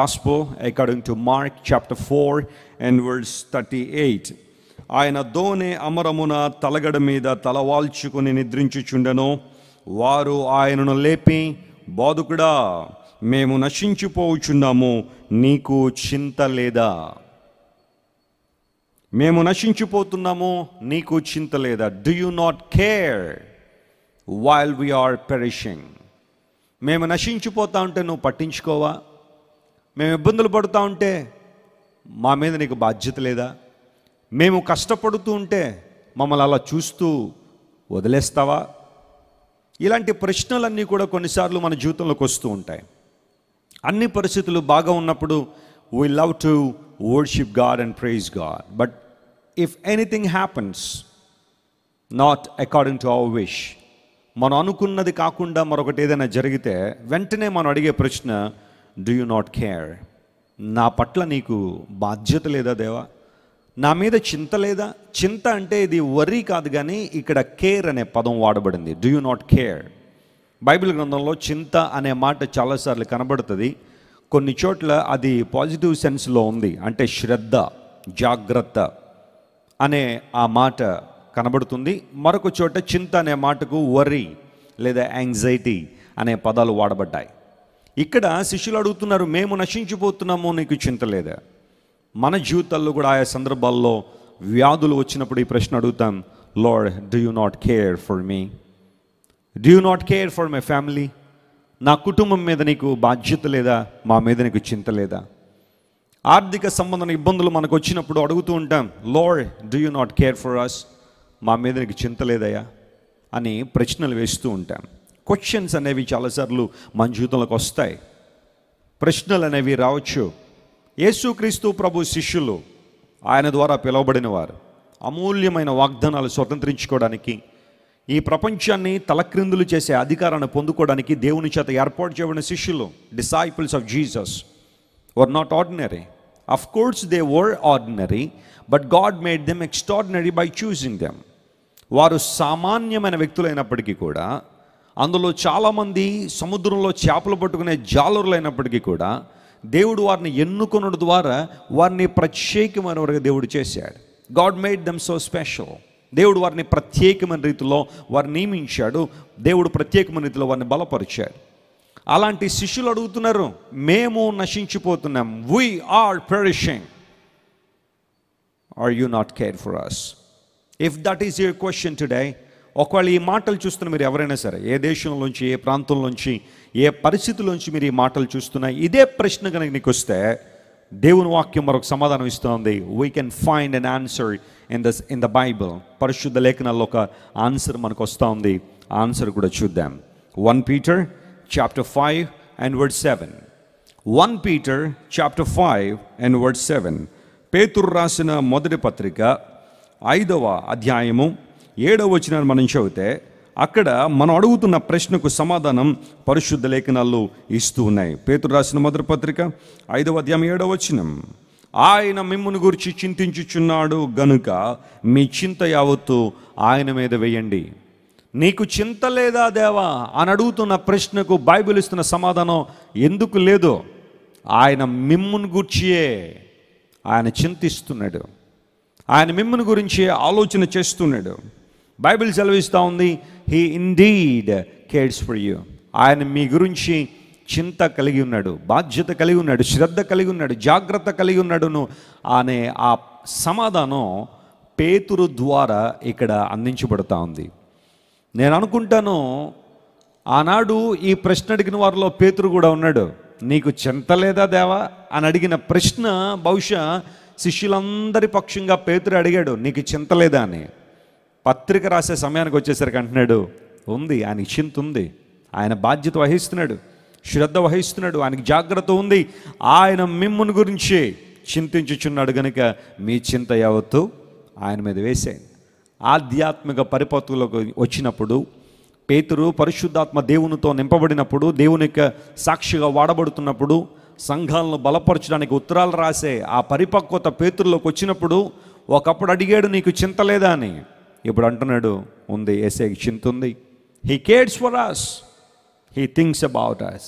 According to Mark chapter four and words thirty eight ఆయన దోనె అమరమున తలగడ మీద తలవాల్చుకుని నిద్రించుచుండెను వారు ఆయనను లేపి బాదుకుడా మేము నశించిపోవుచున్నాము నీకు చింత లేదా మేము నశించిపోతున్నాము నీకు చింత లేదా do you not care while we are perishing మేము నశించిపోతా ఉంటే నువ్వు పట్టించుకోవా మేము ఇబ్బందులు పడుతూ ఉంటే మా మీద నీకు బాధ్యత లేదా మేము కష్టపడుతూ ఉంటే మమ్మల్ని అలా చూస్తూ వదిలేస్తావా ఇలాంటి ప్రశ్నలన్నీ కూడా కొన్నిసార్లు మన జీవితంలోకి వస్తూ ఉంటాయి అన్ని పరిస్థితులు బాగా ఉన్నప్పుడు we love to worship God and praise God but if anything happens not according to our wish మనం అనుకున్నది కాకుండా మరొకటి ఏదైనా జరిగితే వెంటనే మనం అడిగే ప్రశ్న డూ యు నాట్ కేర్ నా పట్ల నీకు బాధ్యత లేదా దేవా నా మీద చింత లేదా చింత అంటే ఇది వరి కాదు కానీ ఇక్కడ కేర్ అనే పదం వాడబడింది do you not care Bible గ్రంథంలో చింత అనే మాట చాలాసార్లు కనబడుతుంది కొన్ని చోట్ల అది పాజిటివ్ సెన్స్లో ఉంది అంటే శ్రద్ధ జాగ్రత్త అనే ఆ మాట కనబడుతుంది మరొక చోట చింత అనే మాటకు వరి లేదా యాంగ్జైటీ అనే పదాలు వాడబడ్డాయి ఇక్కడ శిష్యులు అడుగుతున్నారు మేము నశించిపోతున్నాము నీకు చింత లేదా మన జీవితాల్లో కూడా ఆయా సందర్భాల్లో వ్యాధులు వచ్చినప్పుడు ఈ ప్రశ్న అడుగుతాం Lord do you not care for me do you not care for my family నా కుటుంబం మీద నీకు బాధ్యత లేదా మా మీద నీకు చింత లేదా ఆర్థిక సంబంధం ఇబ్బందులు మనకు వచ్చినప్పుడు అడుగుతూ ఉంటాం Lord do you not care for us మా మీద నీకు చింత లేదయ్యా అని ప్రశ్నలు వేస్తూ ఉంటాం క్వశ్చన్స్ అనేవి చాలాసార్లు మన జీవితంలోకి వస్తాయి ప్రశ్నలు అనేవి రావచ్చు యేసుక్రీస్తు ప్రభు శిష్యులు ఆయన ద్వారా పిలువబడిన వారు అమూల్యమైన వాగ్దానాలు స్వతంత్రించుకోవడానికి ఈ ప్రపంచాన్ని తలక్రిందులు చేసే అధికారాన్ని పొందుకోవడానికి దేవుని చేత ఏర్పాటు చేయబడిన శిష్యులు disciples of Jesus were not ordinary of course they were ordinary but God made them extraordinary by choosing them వారు సామాన్యమైన వ్యక్తులైనప్పటికీ కూడా అందులో చాలామంది సముద్రంలో చేపలు పట్టుకునే జాలరులు అయినప్పటికీ కూడా దేవుడు వారిని ఎన్నుకున్న ద్వారా వారిని ప్రత్యేకమైన వారిగా దేవుడు చేశాడు God made them so special దేవుడు వారిని ప్రత్యేకమైన రీతిలో వారిని నియమించాడు దేవుడు ప్రత్యేకమైన రీతిలో వారిని బలపరిచాడు అలాంటి శిష్యులు అడుగుతున్నారు మేము నశించిపోతున్నాం we are perishing are you not care for us if that is your question today ఒకవేళ ఈ మాటలు చూస్తున్న మీరు ఎవరైనా సరే ఏ దేశంలోంచి ఏ ప్రాంతంలోంచి ఏ పరిస్థితుల్లోంచి మీరు ఈ మాటలు చూస్తున్నా ఇదే ప్రశ్న కనుక నీకు వస్తే దేవుని వాక్యం మరొక సమాధానం ఇస్తుంది we can find an answer in the in the Bible పరిశుద్ధ లేఖనాల్లో ఒక ఆన్సర్ మనకు వస్తూ ఉంది ఆన్సర్ కూడా చూద్దాం one Peter chapter five and word seven one Peter chapter five and word seven పేతురు రాసిన మొదటి పత్రిక ఐదవ అధ్యాయము ఏడవ వచ్చిన మనం చదివితే అక్కడ మనం అడుగుతున్న ప్రశ్నకు సమాధానం పరిశుద్ధ లేఖనాలు ఇస్తూ ఉన్నాయి పేతురు రాసిన మొదటి పత్రిక ఐదవ అధ్యాయం ఏడవ వచనం ఆయన మిమ్మును గురించి చింతించుచున్నాడు గనుక మీ చింత యావత్తు ఆయన మీద వేయండి నీకు చింత లేదా దేవా అని అడుగుతున్న ప్రశ్నకు బైబిల్ ఇస్తున్న సమాధానం ఎందుకు లేదో ఆయన మిమ్మును గూర్చియే ఆయన చింతిస్తున్నాడు ఆయన మిమ్మును గురించి ఆలోచన చేస్తున్నాడు బైబిల్ సెలవిస్తూ ఉంది he indeed cares for you ఆయన మీ గురించి చింత కలిగి ఉన్నాడు బాధ్యత కలిగి ఉన్నాడు శ్రద్ధ కలిగి ఉన్నాడు జాగ్రత్త కలిగి ఉన్నాడును అనే ఆ సమాధానం పేతురు ద్వారా ఇక్కడ అందించబడతా ఉంది నేను అనుకుంటాను ఆనాడు ఈ ప్రశ్న అడిగిన వారిలో పేతురు కూడా ఉన్నాడు నీకు చింత లేదా దేవా అని అడిగిన ప్రశ్న బహుశా శిష్యులందరి పక్షంగా పేతురు అడిగాడు నీకు చింత లేదా అని పత్రిక రాసే సమయానికి వచ్చేసరికి అంటున్నాడు ఉంది ఆయన చింత ఉంది ఆయన బాధ్యత వహిస్తున్నాడు శ్రద్ధ వహిస్తున్నాడు ఆయనకి జాగ్రత్త ఉంది ఆయన మిమ్ముని గురించి చింతించుచున్నాడు కనుక మీ చింత యావత్తు ఆయన మీద వేసేయండి ఆధ్యాత్మిక పరిపత్తులకు వచ్చినప్పుడు పేతురు పరిశుద్ధాత్మ దేవునితో నింపబడినప్పుడు దేవుని యొక్క సాక్షిగా వాడబడుతున్నప్పుడు సంఘాలను బలపరచడానికి ఉత్తరాలు రాసే ఆ పరిపక్వత పేతుల్లోకి వచ్చినప్పుడు ఒకప్పుడు అడిగాడు నీకు చింత లేదా అని ఇప్పుడు అంటున్నాడు ఉంది ఎస్ఏ చింతుంది he cares for us he thinks about us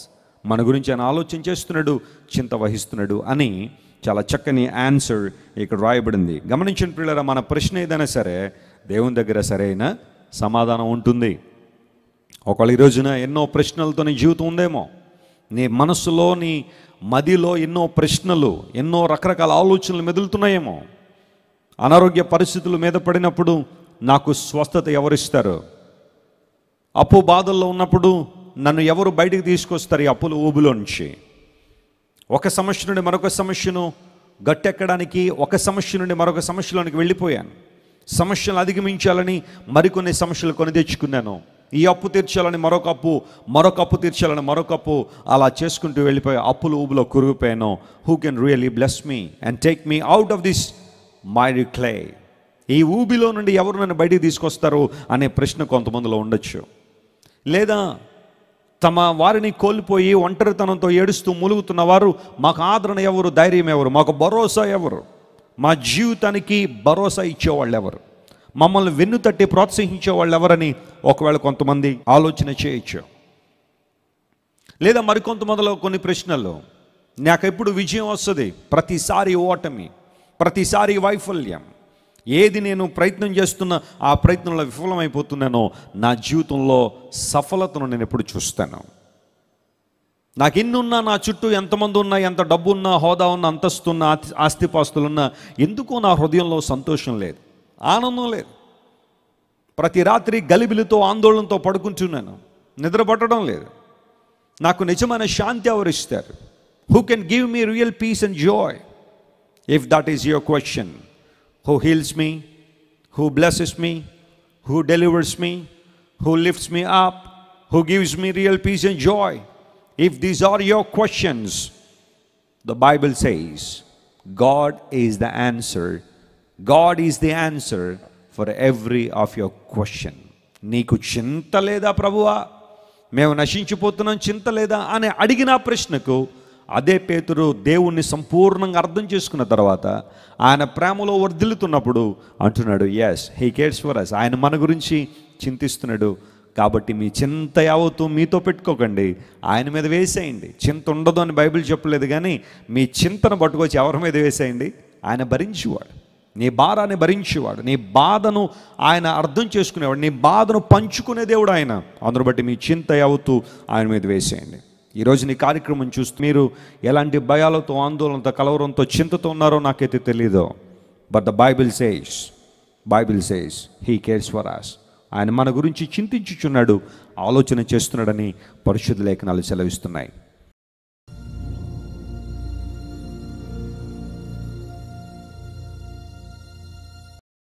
మన గురించి ఆయన ఆలోచన చేస్తున్నాడు చింత వహిస్తున్నాడు అని చాలా చక్కని ఆన్సర్ ఇక్కడ రాయబడింది గమనించిన పిల్లరా మన ప్రశ్న ఏదైనా సరే దేవుని దగ్గర సరైన సమాధానం ఉంటుంది ఒకళ్ళ ఈ రోజున ఎన్నో ప్రశ్నలతో నీ జీవితం ఉందేమో నీ మనస్సులో నీ మదిలో ఎన్నో ప్రశ్నలు ఎన్నో రకరకాల ఆలోచనలు మెదులుతున్నాయేమో అనారోగ్య పరిస్థితులు మీద పడినప్పుడు నాకు స్వస్థత ఎవరిస్తారు అప్పు బాధల్లో ఉన్నప్పుడు నన్ను ఎవరు బయటికి తీసుకొస్తారు ఈ అప్పుల ఊబులోంచి ఒక సమస్య నుండి మరొక సమస్యను గట్టెక్కడానికి ఒక సమస్య నుండి మరొక సమస్యలోనికి వెళ్ళిపోయాను సమస్యలు అధిగమించాలని మరికొన్ని సమస్యలు కొని తెచ్చుకున్నాను ఈ అప్పు తీర్చాలని మరొక అప్పు మరొక అప్పు తీర్చాలని మరొక అప్పు అలా చేసుకుంటూ వెళ్ళిపోయి అప్పులు ఊబులో కురిగిపోయాను who can really bless me and take me out of this my clay ఈ ఊబిలో నుండి ఎవరు నన్ను బయటికి తీసుకొస్తారు అనే ప్రశ్న కొంతమందిలో ఉండొచ్చు లేదా తమ వారిని కోల్పోయి ఒంటరితనంతో ఏడుస్తూ ములుగుతున్న వారు మాకు ఆదరణ ఎవరు ధైర్యం ఎవరు మాకు భరోసా ఎవరు మా జీవితానికి భరోసా ఇచ్చేవాళ్ళు ఎవరు మమ్మల్ని వెన్ను తట్టి ప్రోత్సహించే వాళ్ళు ఎవరని ఒకవేళ కొంతమంది ఆలోచన చేయొచ్చు లేదా మరికొంతమందిలో కొన్ని ప్రశ్నలు నాకెప్పుడు విజయం వస్తుంది ప్రతిసారి ఓటమి ప్రతిసారి వైఫల్యం ఏది నేను ప్రయత్నం చేస్తున్నా ఆ ప్రయత్నంలో విఫలమైపోతున్నానో నా జీవితంలో సఫలతను నేను ఎప్పుడు చూస్తాను నాకు ఎన్నున్నా నా చుట్టూ ఎంతమంది ఉన్నా ఎంత డబ్బు ఉన్నా హోదా ఉన్నా అంతస్తున్నా ఆస్తిపాస్తులున్నా ఎందుకో నా హృదయంలో సంతోషం లేదు ఆనందం లేదు ప్రతి రాత్రి గలిబిలితో ఆందోళనతో పడుకుంటున్నాను నిద్రపట్టడం లేదు నాకు నిజమైన శాంతి ఎవరిస్తారు who can give me real peace and joy if that is your question who heals me, who blesses me, who delivers me, who lifts me up, who gives me real peace and joy. If these are your questions, the Bible says God is the answer. God is the answer for every of your question. నీకు చింత లేదా ప్రభువా మేము నశించిపోతున్నాం చింత లేదా అని అడిగిన ప్రశ్నకు అదే పేతురు దేవుణ్ణి సంపూర్ణంగా అర్థం చేసుకున్న తర్వాత ఆయన ప్రేమలో వర్ధిల్లుతున్నప్పుడు అంటున్నాడు yes he cares for us ఆయన మన గురించి చింతిస్తున్నాడు కాబట్టి మీ చింత యావత్తు మీతో పెట్టుకోకండి ఆయన మీద వేసేయండి చింత ఉండదు అని బైబిల్ చెప్పలేదు కానీ మీ చింతను పట్టుకొచ్చి ఎవరి మీద వేసేయండి ఆయన భరించేవాడు నీ భారాన్ని భరించేవాడు నీ బాధను ఆయన అర్థం చేసుకునేవాడు నీ బాధను పంచుకునే దేవుడు ఆయన అందును బట్టి మీ చింత యావత్తు ఆయన మీద వేసేయండి ఈరోజు నీ కార్యక్రమం చూస్తూ మీరు ఎలాంటి భయాలతో ఆందోళనతో కలవరంతో చింతతో ఉన్నారో నాకైతే తెలీదు but the Bible says Bible says he cares for us ఆయన మన గురించి చింతించుచున్నాడు ఆలోచన చేస్తున్నాడని పరిశుద్ధ లేఖనాలు సెలవిస్తున్నాయి